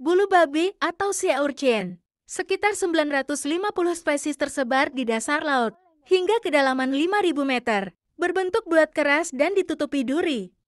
bulu babi atau sea urchin. Sekitar 950 spesies tersebar di dasar laut, hingga kedalaman 5.000 meter, berbentuk bulat keras dan ditutupi duri.